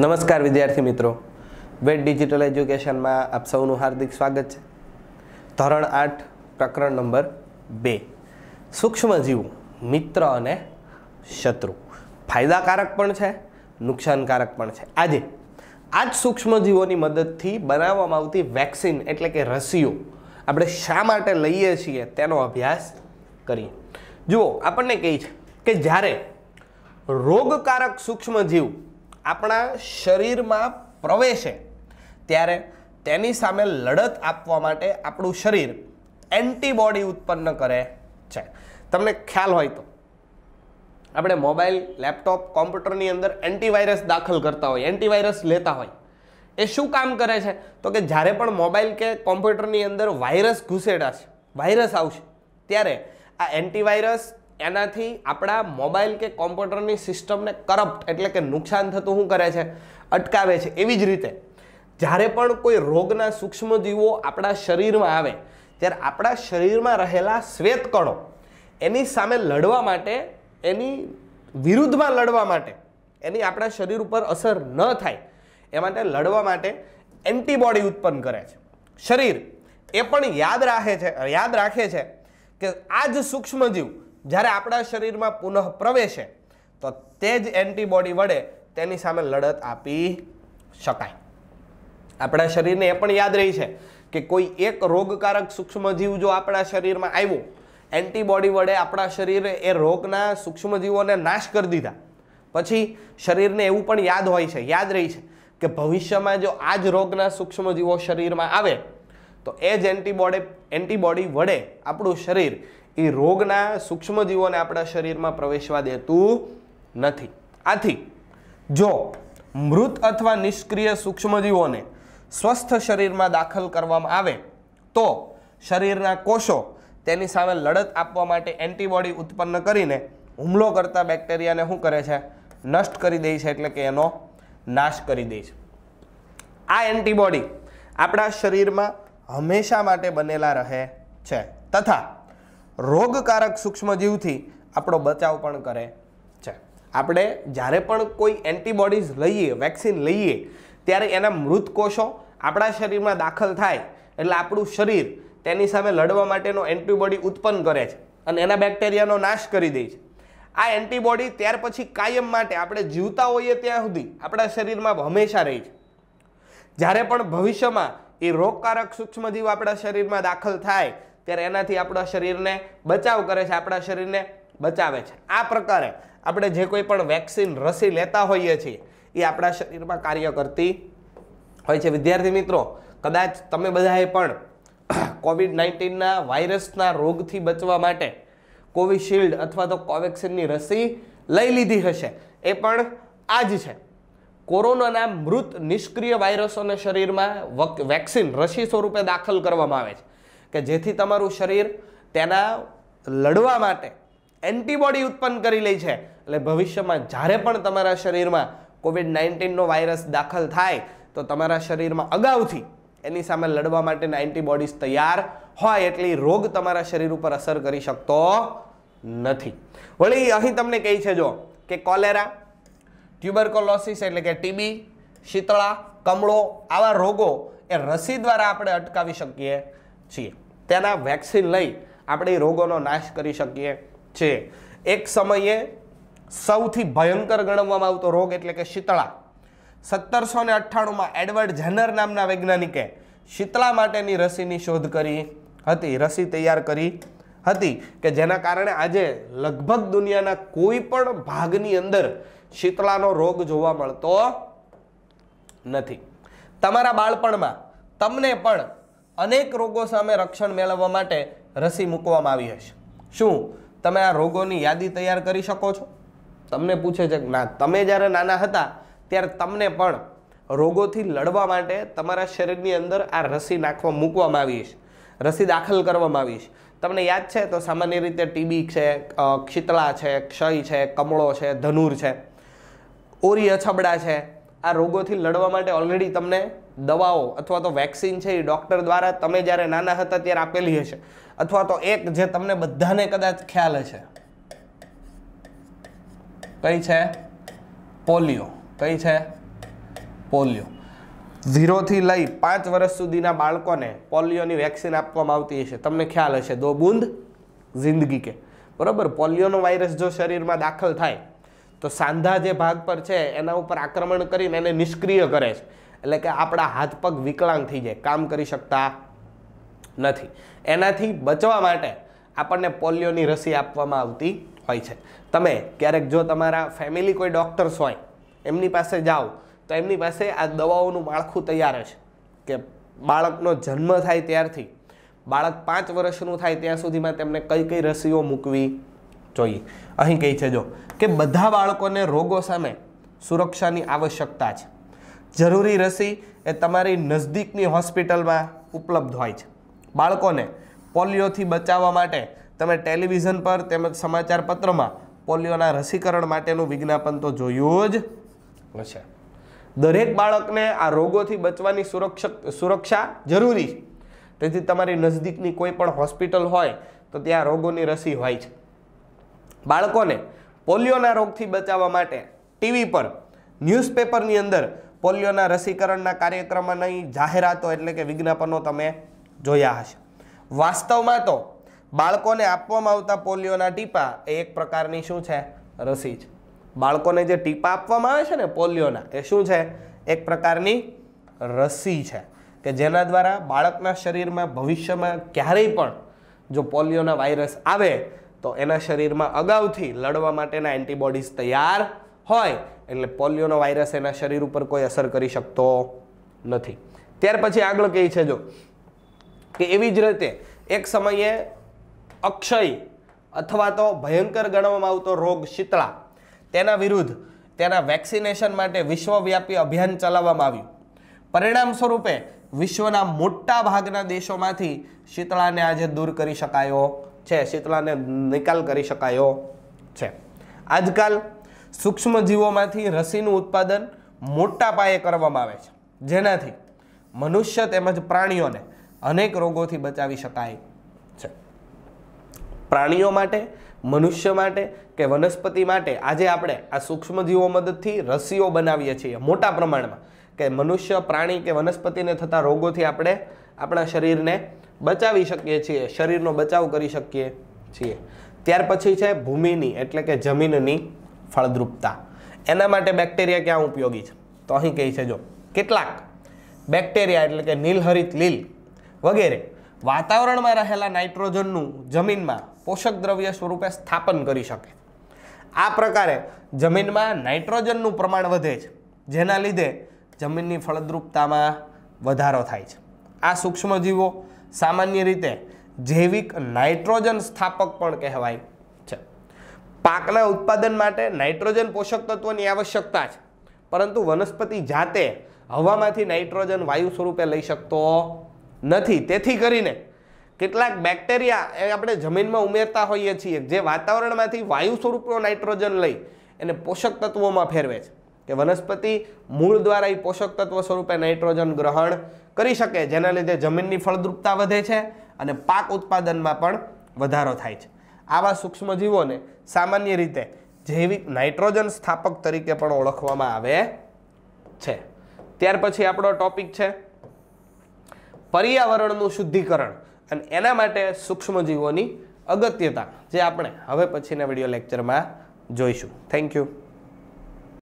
નમસ્કાર વિદ્યાર્થી મિત્રો વેટ ડિજિટલ એજ્યુકેશનમાં આપ સૌનું હાર્દિક સ્વાગત છે ધોરણ આઠ પ્રકરણ નંબર બે સૂક્ષ્મજીવ મિત્ર અને શત્રુ ફાયદાકારક પણ છે નુકસાનકારક પણ છે આજે આ જ સૂક્ષ્મજીવોની મદદથી બનાવવામાં આવતી વેક્સિન એટલે કે રસીઓ આપણે શા માટે લઈએ છીએ તેનો અભ્યાસ કરીએ જુઓ આપણને કહે છે કે જ્યારે રોગકારક સૂક્ષ્મજીવ આપણા શરીરમાં પ્રવેશે ત્યારે તેની સામે લડત આપવા માટે આપણું શરીર એન્ટીબોડી ઉત્પન્ન કરે છે તમને ખ્યાલ હોય તો આપણે મોબાઈલ લેપટોપ કોમ્પ્યુટરની અંદર એન્ટીવાયરસ દાખલ કરતા હોય એન્ટીવાયરસ લેતા હોય એ શું કામ કરે છે તો કે જ્યારે પણ મોબાઈલ કે કોમ્પ્યુટરની અંદર વાયરસ ઘૂસેડાશે વાયરસ આવશે ત્યારે આ એન્ટીવાયરસ એનાથી આપણા મોબાઈલ કે કોમ્પ્યુટરની સિસ્ટમને કરપ્ટ એટલે કે નુકસાન થતું શું કરે છે અટકાવે છે એવી જ રીતે જ્યારે પણ કોઈ રોગના સૂક્ષ્મજીવો આપણા શરીરમાં આવે ત્યારે આપણા શરીરમાં રહેલા શ્વેતકણો એની સામે લડવા માટે એની વિરુદ્ધમાં લડવા માટે એની આપણા શરીર ઉપર અસર ન થાય એ માટે લડવા માટે એન્ટીબોડી ઉત્પન્ન કરે છે શરીર એ પણ યાદ રાખે છે યાદ રાખે છે કે આ જ સૂક્ષ્મજીવ જ્યારે આપણા શરીરમાં પુનઃ પ્રવેશે તો તે જ એન્ટીબોડી વડે તેની સામે લડત આપી શકાય આપણા શરીરને એ પણ યાદ રહી છે કે કોઈ એક રોગકારક સૂક્ષ્મજીવ જો આપણા શરીરમાં આવ્યો એન્ટીબોડી વડે આપણા શરીરે એ રોગના સૂક્ષ્મજીવોને નાશ કરી દીધા પછી શરીરને એવું પણ યાદ હોય છે યાદ રહી છે કે ભવિષ્યમાં જો આ જ રોગના સૂક્ષ્મજીવો શરીરમાં આવે તો એ જ એન્ટીબોડી એન્ટીબોડી વડે આપણું શરીર એ રોગના સૂક્ષ્મજીવોને આપણા શરીરમાં પ્રવેશવા દેતું નથી આથી જો મૃત અથવા નિષ્ક્રિય સૂક્ષ્મજીવોને સ્વસ્થ શરીરમાં દાખલ કરવામાં આવે તો શરીરના કોષો તેની સામે લડત આપવા માટે એન્ટીબોડી ઉત્પન્ન કરીને હુમલો કરતા બેક્ટેરિયાને શું કરે છે નષ્ટ કરી દે છે એટલે કે એનો નાશ કરી દે છે આ એન્ટીબોડી આપણા શરીરમાં હંમેશા માટે બનેલા રહે છે તથા રોગકારક સૂક્ષ્મજીવથી આપણો બચાવ પણ કરે છે આપણે જ્યારે પણ કોઈ એન્ટીબોડીઝ લઈએ વેક્સિન લઈએ ત્યારે એના મૃત કોષો આપણા શરીરમાં દાખલ થાય એટલે આપણું શરીર તેની સામે લડવા માટેનો એન્ટીબોડી ઉત્પન્ન કરે છે અને એના બેક્ટેરિયાનો નાશ કરી દે છે આ એન્ટીબોડી ત્યાર પછી કાયમ માટે આપણે જીવતા હોઈએ ત્યાં સુધી આપણા શરીરમાં હંમેશા રહે છે જ્યારે પણ ભવિષ્યમાં એ રોગકારક સૂક્ષ્મજીવ આપણા શરીરમાં દાખલ થાય ત્યારે એનાથી આપણા શરીરને બચાવ કરે છે આપણા શરીરને બચાવે છે આ પ્રકારે આપણે જે કોઈ પણ વેક્સિન રસી લેતા હોઈએ છીએ એ આપણા શરીરમાં કાર્ય કરતી હોય છે વિદ્યાર્થી મિત્રો કદાચ તમે બધાએ પણ કોવિડ નાઇન્ટીનના વાયરસના રોગથી બચવા માટે કોવિશિલ્ડ અથવા તો કોવેક્સિનની રસી લઈ લીધી હશે એ પણ આ જ છે કોરોનાના મૃત નિષ્ક્રિય વાયરસોને શરીરમાં વેક્સિન રસી સ્વરૂપે દાખલ કરવામાં આવે છે કે જેથી તમારું શરીર તેના લડવા માટે એન્ટીબોડી ઉત્પન્ન કરી લે છે એટલે ભવિષ્યમાં જ્યારે પણ તમારા શરીરમાં કોવિડ નાઇન્ટીનનો વાયરસ દાખલ થાય તો તમારા શરીરમાં અગાઉથી એની સામે લડવા માટેના એન્ટીબોડીઝ તૈયાર હોય એટલે રોગ તમારા શરીર ઉપર અસર કરી શકતો નથી વળી અહીં તમને કહે છે જો કે કોલેરા ટ્યુબરકોલોસિસ એટલે કે ટીબી શીતળા કમળો આવા રોગો એ રસી દ્વારા આપણે અટકાવી શકીએ છીએ તેના વેક્સિન લઈ આપણે રોગોનો નાશ કરી શકીએ છીએ એક સમયે સૌથી ભયંકર ગણવામાં આવતો રોગ એટલે કે શીતળા સત્તરસો ને અઠ્ઠાણુંમાં એડવર્ડ જેનર નામના વૈજ્ઞાનિકે શીતળા માટેની રસીની શોધ કરી હતી રસી તૈયાર કરી હતી કે જેના કારણે આજે લગભગ દુનિયાના કોઈ પણ ભાગની અંદર શીતળાનો રોગ જોવા મળતો નથી તમારા બાળપણમાં તમને પણ અનેક રોગો સામે રક્ષણ મેળવવા માટે રસી મૂકવામાં આવી હશે શું તમે આ રોગોની યાદી તૈયાર કરી શકો છો તમને પૂછે છે ના તમે જ્યારે નાના હતા ત્યારે તમને પણ રોગોથી લડવા માટે તમારા શરીરની અંદર આ રસી નાખવા મૂકવામાં આવી છે રસી દાખલ કરવામાં આવી છે તમને યાદ છે તો સામાન્ય રીતે ટીબી છે ક્ષિતળા છે ક્ષય છે કમળો છે ધનુર છે ઓરી અછબડા છે આ રોગોથી લડવા માટે ઓલરેડી તમને દવાઓ અથવા તો વેક્સિન છે એ ડૉક્ટર દ્વારા તમે જ્યારે નાના હતા ત્યારે આપેલી હશે અથવા તો એક જે તમને બધાને કદાચ ખ્યાલ હશે કઈ છે પોલિયો કઈ છે પોલિયો ઝીરોથી લઈ પાંચ વર્ષ સુધીના બાળકોને પોલિયોની વેક્સિન આપવામાં આવતી હશે તમને ખ્યાલ હશે દો બુંદ જિંદગી કે બરાબર પોલિયોનો વાયરસ જો શરીરમાં દાખલ થાય તો સાંધા જે ભાગ પર છે એના ઉપર આક્રમણ કરીને એને નિષ્ક્રિય કરે છે એટલે કે આપણા હાથ પગ વિકલાંગ થઈ જાય કામ કરી શકતા નથી એનાથી બચવા માટે આપણને પોલિયોની રસી આપવામાં આવતી હોય છે તમે ક્યારેક જો તમારા ફેમિલી કોઈ ડૉક્ટર્સ હોય એમની પાસે જાઓ તો એમની પાસે આ દવાઓનું માળખું તૈયાર હશે કે બાળકનો જન્મ થાય ત્યારથી બાળક પાંચ વર્ષનું થાય ત્યાં સુધીમાં તેમને કઈ કઈ રસીઓ મૂકવી જોઈએ અહીં કહે છે જો કે બધા બાળકોને રોગો સામે સુરક્ષાની આવશ્યકતા છે જરૂરી રસી એ તમારી નજદીકની હોસ્પિટલમાં ઉપલબ્ધ હોય છે બાળકોને પોલિયોથી બચાવવા માટે તમે ટેલિવિઝન પર તેમજ સમાચાર પત્રમાં પોલિયોના રસીકરણ માટેનું વિજ્ઞાપન તો જોયું જ હશે દરેક બાળકને આ રોગોથી બચવાની સુરક્ષક સુરક્ષા જરૂરી છે તેથી તમારી નજદીકની કોઈ પણ હોસ્પિટલ હોય તો ત્યાં રોગોની રસી હોય છે બાળકોને પોલિયોના રોગથી બચાવવા માટે ટીવી પર ન્યૂઝપેપરની અંદર પોલિયોના રસીકરણના કાર્યક્રમમાં નહીં જાહેરાતો એટલે કે વિજ્ઞાપનો તમે જોયા હશે વાસ્તવમાં તો બાળકોને આપવામાં આવતા પોલિયોના ટીપા એ એક પ્રકારની શું છે રસી છે બાળકોને જે ટીપા આપવામાં આવે છે ને પોલિયોના એ શું છે એક પ્રકારની રસી છે કે જેના દ્વારા બાળકના શરીરમાં ભવિષ્યમાં ક્યારેય પણ જો પોલિયોના વાયરસ આવે તો એના શરીરમાં અગાઉથી લડવા માટેના એન્ટીબોડીઝ તૈયાર હોય એટલે પોલિયોનો વાયરસ એના શરીર ઉપર કોઈ અસર કરી શકતો નથી ત્યાર પછી આગળ કહે છે જો કે એવી જ રીતે એક સમયે અક્ષય અથવા તો ભયંકર ગણવામાં આવતો રોગ શીતળા તેના વિરુદ્ધ તેના વેક્સિનેશન માટે વિશ્વવ્યાપી અભિયાન ચલાવવામાં આવ્યું પરિણામ સ્વરૂપે વિશ્વના મોટા ભાગના દેશોમાંથી શીતળાને આજે દૂર કરી શકાયો છે શીતલાને નિકાલ કરી શકાયો છે આજકાલ સૂક્ષ્મજીવોમાંથી રસીનું ઉત્પાદન મોટા પાયે કરવામાં આવે છે જેનાથી મનુષ્ય તેમજ પ્રાણીઓને અનેક રોગોથી બચાવી શકાય છે પ્રાણીઓ માટે મનુષ્ય માટે કે વનસ્પતિ માટે આજે આપણે આ સૂક્ષ્મજીવો મદદથી રસીઓ બનાવીએ છીએ મોટા પ્રમાણમાં કે મનુષ્ય પ્રાણી કે વનસ્પતિને થતા રોગોથી આપણે આપણા શરીરને બચાવી શકીએ છીએ શરીરનો બચાવ કરી શકીએ છીએ ત્યાર પછી છે ભૂમિની એટલે કે જમીનની ફળદ્રુપતા એના માટે બેક્ટેરિયા ક્યાં ઉપયોગી છે તો અહીં કહી છે જો કેટલાક બેક્ટેરિયા એટલે કે નીલહરિત લીલ વગેરે વાતાવરણમાં રહેલા નાઇટ્રોજનનું જમીનમાં પોષક દ્રવ્ય સ્વરૂપે સ્થાપન કરી શકે આ પ્રકારે જમીનમાં નાઇટ્રોજનનું પ્રમાણ વધે છે જેના લીધે જમીનની ફળદ્રુપતામાં વધારો થાય છે આ સૂક્ષ્મજીવો સામાન્ય રીતે જૈવિક નાઇટ્રોજન સ્થાપક પણ કહેવાય છે પાકના ઉત્પાદન માટે નાઇટ્રોજન પોષક તત્વોની આવશ્યકતા છે પરંતુ વનસ્પતિ જાતે હવામાંથી નાઇટ્રોજન વાયુ સ્વરૂપે લઈ શકતો નથી તેથી કરીને કેટલાક બેક્ટેરિયા એ આપણે જમીનમાં ઉમેરતા હોઈએ છીએ જે વાતાવરણમાંથી વાયુ સ્વરૂપનો નાઇટ્રોજન લઈ એને પોષક તત્વોમાં ફેરવે છે કે વનસ્પતિ મૂળ દ્વારા એ પોષક તત્વ સ્વરૂપે નાઇટ્રોજન ગ્રહણ કરી શકે જેના લીધે જમીનની ફળદ્રુપતા વધે છે અને પાક ઉત્પાદનમાં પણ વધારો થાય છે આવા સૂક્ષ્મજીવોને સામાન્ય રીતે જૈવિક નાઇટ્રોજન સ્થાપક તરીકે પણ ઓળખવામાં આવે છે ત્યાર પછી આપણો ટોપિક છે પર્યાવરણનું શુદ્ધિકરણ અને એના માટે સૂક્ષ્મજીવોની અગત્યતા જે આપણે હવે પછીના વિડીયો લેક્ચરમાં જોઈશું થેન્ક યુ